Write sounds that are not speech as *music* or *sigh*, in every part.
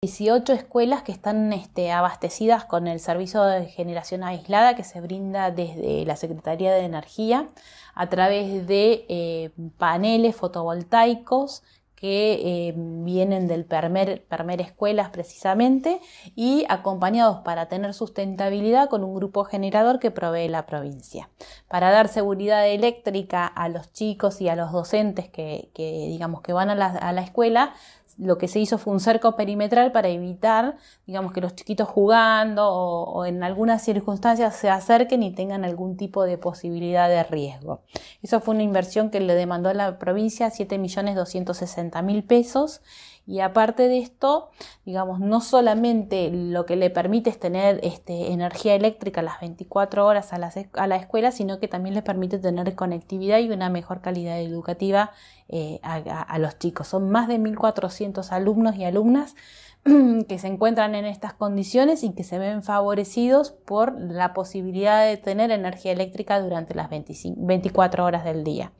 18 escuelas que están este, abastecidas con el servicio de generación aislada que se brinda desde la Secretaría de Energía a través de eh, paneles fotovoltaicos que eh, vienen del Permer, Escuelas precisamente y acompañados para tener sustentabilidad con un grupo generador que provee la provincia. Para dar seguridad eléctrica a los chicos y a los docentes que, digamos que van a la escuela, lo que se hizo fue un cerco perimetral para evitar, digamos, que los chiquitos jugando o, en algunas circunstancias se acerquen y tengan algún tipo de posibilidad de riesgo. Eso fue una inversión que le demandó a la provincia 7.260.000 pesos. Y aparte de esto, digamos, no solamente lo que le permite es tener este, energía eléctrica las 24 horas a, a la escuela, sino que también les permite tener conectividad y una mejor calidad educativa eh, a, a, los chicos. Son más de 1.400 alumnos y alumnas *clears throat* que se encuentran en estas condiciones y que se ven favorecidos por la posibilidad de tener energía eléctrica durante las 25, 24 horas del día.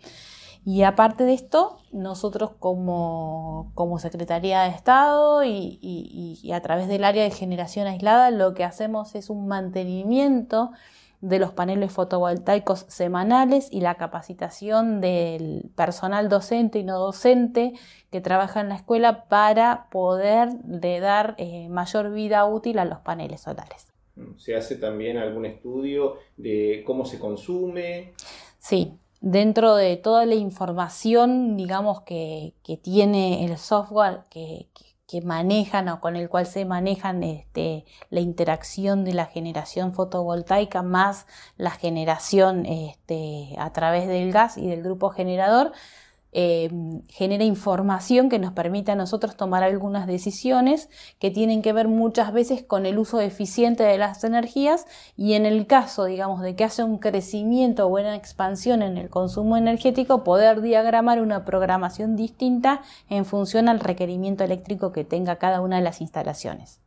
Y aparte de esto, nosotros como, Secretaría de Estado y a través del área de generación aislada, lo que hacemos es un mantenimiento de los paneles fotovoltaicos semanales y la capacitación del personal docente y no docente que trabaja en la escuela para poder dar eh, mayor vida útil a los paneles solares. ¿Se hace también algún estudio de cómo se consume? Sí, dentro de toda la información, digamos, que, tiene el software que que manejan o con el cual se manejan este, la interacción de la generación fotovoltaica más la generación este, a través del gas y del grupo generador Em, genera información que nos permite a nosotros tomar algunas decisiones que tienen que ver muchas veces con el uso eficiente de las energías y en el caso, digamos, de que hace un crecimiento o una expansión en el consumo energético, poder diagramar una programación distinta en función al requerimiento eléctrico que tenga cada una de las instalaciones.